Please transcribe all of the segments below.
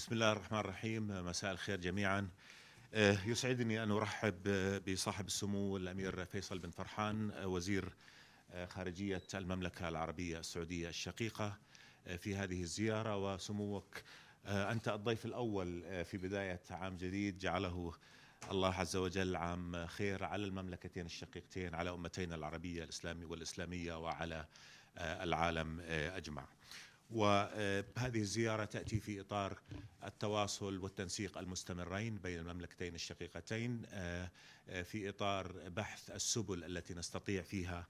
بسم الله الرحمن الرحيم مساء الخير جميعا آه، يسعدني أن أرحب بصاحب السمو الأمير فيصل بن فرحان آه، وزير آه، خارجية المملكة العربية السعودية الشقيقة في هذه الزيارة وسموك أنت الضيف الأول في بداية عام جديد جعله الله عز وجل عام خير على المملكتين الشقيقتين على أمتين العربية الإسلامي والإسلامية وعلى العالم أجمع وهذه الزيارة تأتي في إطار التواصل والتنسيق المستمرين بين المملكتين الشقيقتين آه، في إطار بحث السبل التي نستطيع فيها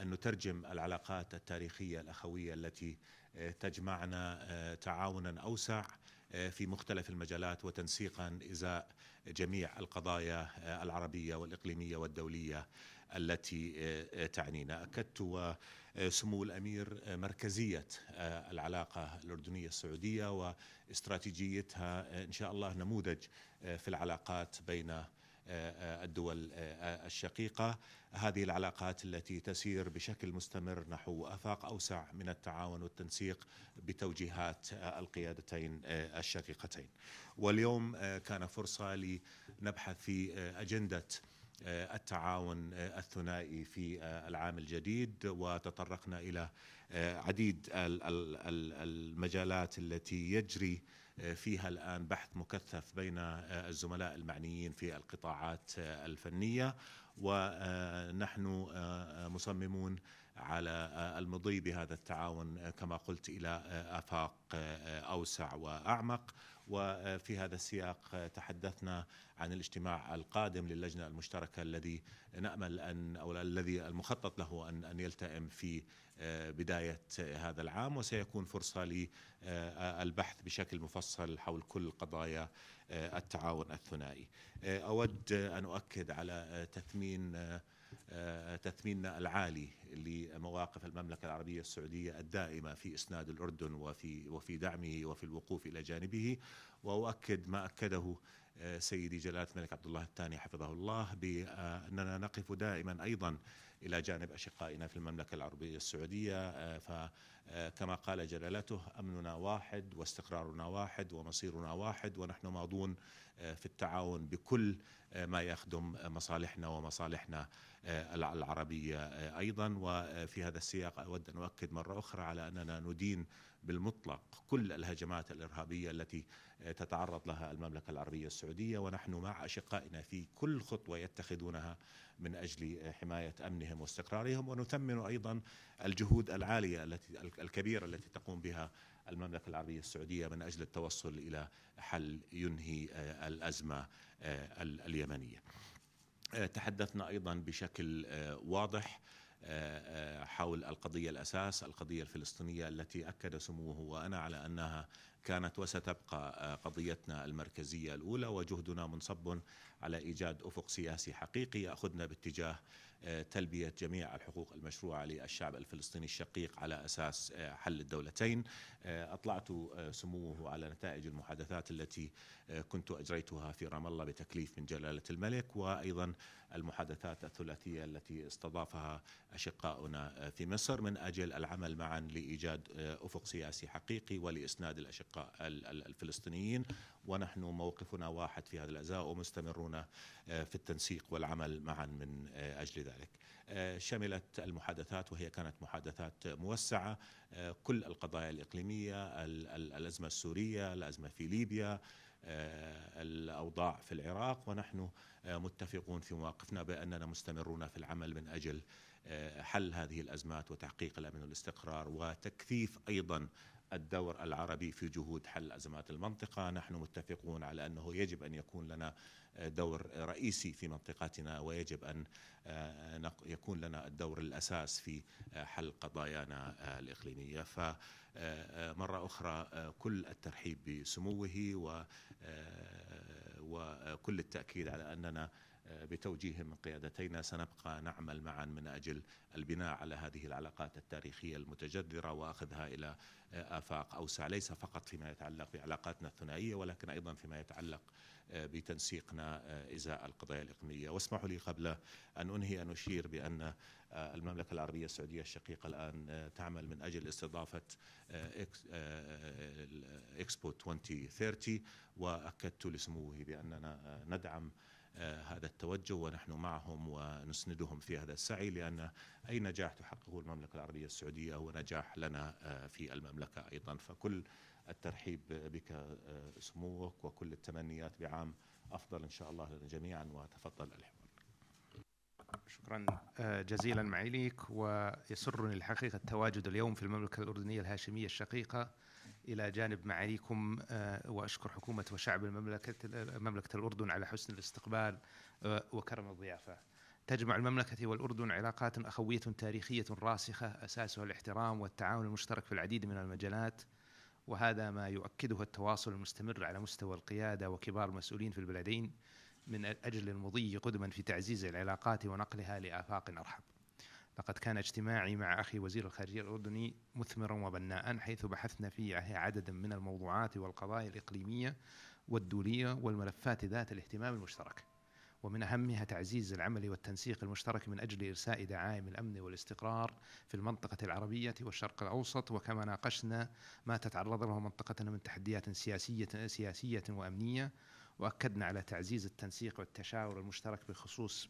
أن نترجم العلاقات التاريخية الأخوية التي آه، تجمعنا آه، تعاونا أوسع في مختلف المجالات وتنسيقا ازاء جميع القضايا العربيه والاقليميه والدوليه التي تعنينا اكدت وسمو الامير مركزيه العلاقه الاردنيه السعوديه واستراتيجيتها ان شاء الله نموذج في العلاقات بين الدول الشقيقة هذه العلاقات التي تسير بشكل مستمر نحو آفاق أوسع من التعاون والتنسيق بتوجيهات القيادتين الشقيقتين واليوم كان فرصة لنبحث في أجندة التعاون الثنائي في العام الجديد وتطرقنا الى عديد المجالات التي يجري فيها الآن بحث مكثف بين الزملاء المعنيين في القطاعات الفنية ونحن مصممون على آه، المضي بهذا التعاون آه، كما قلت الى آه، افاق اوسع واعمق وفي هذا السياق تحدثنا عن الاجتماع القادم للجنه المشتركه الذي نامل ان او الذي المخطط له ان ان يلتئم في بدايه هذا العام وسيكون فرصه للبحث بشكل مفصل حول كل قضايا التعاون الثنائي. اود ان اؤكد على تثمين آه، تثميننا العالي لمواقف المملكة العربية السعودية الدائمة في إسناد الأردن وفي وفي دعمه وفي الوقوف إلى جانبه وأؤكد ما أكده آه، سيدي جلالة الملك عبد الله الثاني حفظه الله بأننا نقف دائما أيضا إلى جانب أشقائنا في المملكة العربية السعودية آه، ف آه، كما قال جلالته امننا واحد واستقرارنا واحد ومصيرنا واحد ونحن ماضون آه، في التعاون بكل آه، ما يخدم مصالحنا ومصالحنا العربيه ايضا وفي هذا السياق اود ان اؤكد مره اخرى على اننا ندين بالمطلق كل الهجمات الارهابيه التي تتعرض لها المملكه العربيه السعوديه ونحن مع اشقائنا في كل خطوه يتخذونها من اجل حمايه امنهم واستقرارهم ونثمن ايضا الجهود العاليه التي الكبيره التي تقوم بها المملكه العربيه السعوديه من اجل التوصل الى حل ينهي آه، الازمه آه، اليمنيه. آه، تحدثنا ايضا بشكل واضح حول القضيه الاساس القضيه الفلسطينيه التي اكد سموه وانا على انها كانت وستبقى آه، قضيتنا المركزيه الاولى وجهدنا منصب على ايجاد افق سياسي حقيقي ياخذنا باتجاه آه، تلبيه جميع الحقوق المشروعه للشعب الفلسطيني الشقيق على اساس آه، حل الدولتين اطلعت سموه على نتائج المحادثات التي كنت اجريتها في رام الله بتكليف من جلاله الملك وايضا المحادثات الثلاثيه التي استضافها اشقاؤنا في مصر من اجل العمل معا لايجاد افق سياسي حقيقي ولاسناد الاشقاء الأشقاء الفلسطينيين ونحن موقفنا واحد في هذا الأزاء ومستمرون آه، في التنسيق والعمل معا من آه، أجل ذلك آه، شملت المحادثات وهي كانت محادثات موسعة كل القضايا الإقليمية الأزمة السورية الأزمة في ليبيا الاوضاع في العراق ونحن متفقون في مواقفنا باننا مستمرون في العمل من اجل حل هذه الازمات وتحقيق الامن والاستقرار وتكثيف ايضا الدور العربي في جهود حل ازمات المنطقه، نحن متفقون على انه يجب ان يكون لنا دور رئيسي في منطقتنا ويجب ان آه، يكون لنا الدور الاساس في آه، حل قضايانا آه، الاقليميه، فمره اخرى كل الترحيب بسموه وكل التاكيد على اننا بتوجيه من قيادتينا سنبقى نعمل معا من اجل البناء على هذه العلاقات التاريخيه المتجذره واخذها الى افاق اوسع ليس فقط فيما يتعلق بعلاقاتنا الثنائيه ولكن ايضا فيما يتعلق بتنسيقنا ازاء القضايا الاقليميه واسمحوا لي قبل ان انهي ان اشير بان المملكه العربيه السعوديه الشقيقه الان تعمل من اجل استضافه اكسبو 2030 واكدت لسموه باننا ندعم آه، هذا التوجه ونحن معهم ونسندهم في هذا السعي لأن أي نجاح تحققه المملكة العربية السعودية هو نجاح لنا آه، في المملكة أيضا فكل الترحيب بك آه، سموك وكل التمنيات بعام أفضل إن شاء الله لنا جميعا وتفضل الحوار شكرا جزيلا معي ليك ويسرني الحقيقة التواجد اليوم في المملكة الأردنية الهاشمية الشقيقة الى جانب معاليكم آه، واشكر حكومه وشعب المملكه مملكه الاردن على حسن الاستقبال آه، وكرم الضيافه. تجمع المملكه والاردن علاقات اخويه تاريخيه راسخه اساسها الاحترام والتعاون المشترك في العديد من المجالات وهذا ما يؤكده التواصل المستمر على مستوى القياده وكبار المسؤولين في البلدين من اجل المضي قدما في تعزيز العلاقات ونقلها لافاق ارحب. لقد كان اجتماعي مع أخي وزير الخارجية الأردني مثمرا وبناء حيث بحثنا فيه عددا من الموضوعات والقضايا الإقليمية والدولية والملفات ذات الاهتمام المشترك ومن أهمها تعزيز العمل والتنسيق المشترك من أجل إرساء دعائم الأمن والاستقرار في المنطقة العربية والشرق الأوسط وكما ناقشنا ما تتعرض له منطقتنا من تحديات سياسية سياسية وأمنية وأكدنا على تعزيز التنسيق والتشاور المشترك بخصوص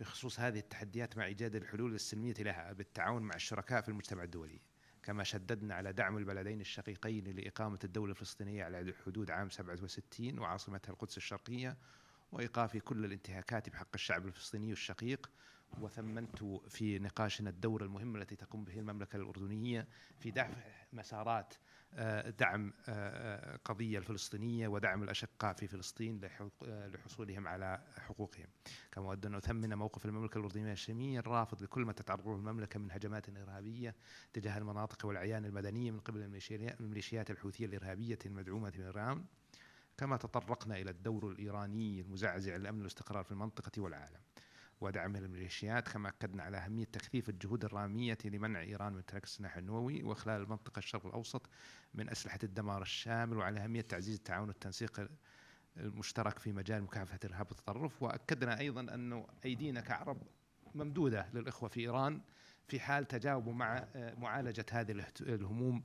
بخصوص هذه التحديات مع إيجاد الحلول السلمية لها بالتعاون مع الشركاء في المجتمع الدولي كما شددنا على دعم البلدين الشقيقين لإقامة الدولة الفلسطينية على حدود عام 67 وعاصمتها القدس الشرقية وإيقاف كل الانتهاكات بحق الشعب الفلسطيني الشقيق وثمنت في نقاشنا الدور المهم التي تقوم به المملكة الأردنية في دفع مسارات آه، دعم القضية آه، آه، الفلسطينية ودعم الأشقاء في فلسطين لحصولهم على حقوقهم كما أود أن أثمن موقف المملكة الأردنية الهاشمية الرافض لكل ما تتعرضه المملكة من هجمات إرهابية تجاه المناطق والأعيان المدنية من قبل الميليشيات الحوثية الإرهابية المدعومة من إيران كما تطرقنا إلى الدور الإيراني المزعزع للأمن والاستقرار في المنطقة والعالم ودعمها للميليشيات كما أكدنا على أهمية تخفيف الجهود الرامية لمنع إيران من امتلاك السلاح النووي وإخلال المنطقة الشرق الأوسط من أسلحة الدمار الشامل وعلى أهمية تعزيز التعاون والتنسيق المشترك في مجال مكافحة الإرهاب والتطرف وأكدنا أيضا أنه أيدينا كعرب ممدودة للإخوة في إيران في حال تجاوبوا مع معالجة هذه الهموم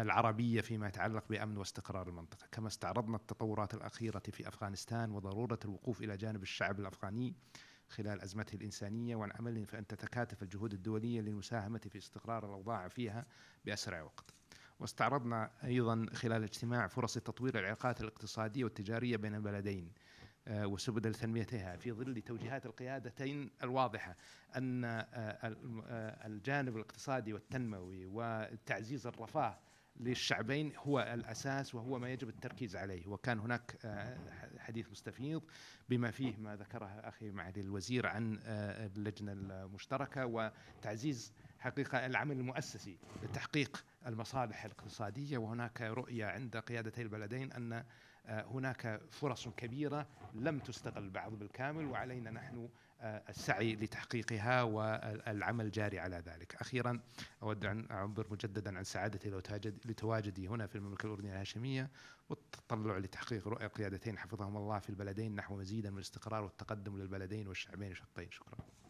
العربية فيما يتعلق بأمن واستقرار المنطقة كما استعرضنا التطورات الأخيرة في أفغانستان وضرورة الوقوف إلى جانب الشعب الأفغاني خلال أزمته الإنسانية وعن عمل في أن تتكاتف الجهود الدولية للمساهمة في استقرار الأوضاع فيها بأسرع وقت واستعرضنا أيضا خلال الاجتماع فرص تطوير العلاقات الاقتصادية والتجارية بين البلدين آه، وسبل تنميتها في ظل توجيهات القيادتين الواضحة أن آه، آه، الجانب الاقتصادي والتنموي وتعزيز الرفاه للشعبين هو الأساس وهو ما يجب التركيز عليه وكان هناك آه، حديث مستفيض بما فيه ما ذكره أخي معالي الوزير عن آه، اللجنة المشتركة وتعزيز حقيقة العمل المؤسسي لتحقيق المصالح الاقتصادية وهناك رؤية عند قيادتي البلدين أن آه، هناك فرص كبيرة لم تستغل بعض بالكامل وعلينا نحن السعي لتحقيقها والعمل جاري على ذلك أخيرا أود أن أعبر مجددا عن سعادتي لتواجدي هنا في المملكة الأردنية الهاشمية والتطلع لتحقيق رؤية قيادتين حفظهم الله في البلدين نحو مزيدا من الاستقرار والتقدم للبلدين والشعبين الشقين شكرا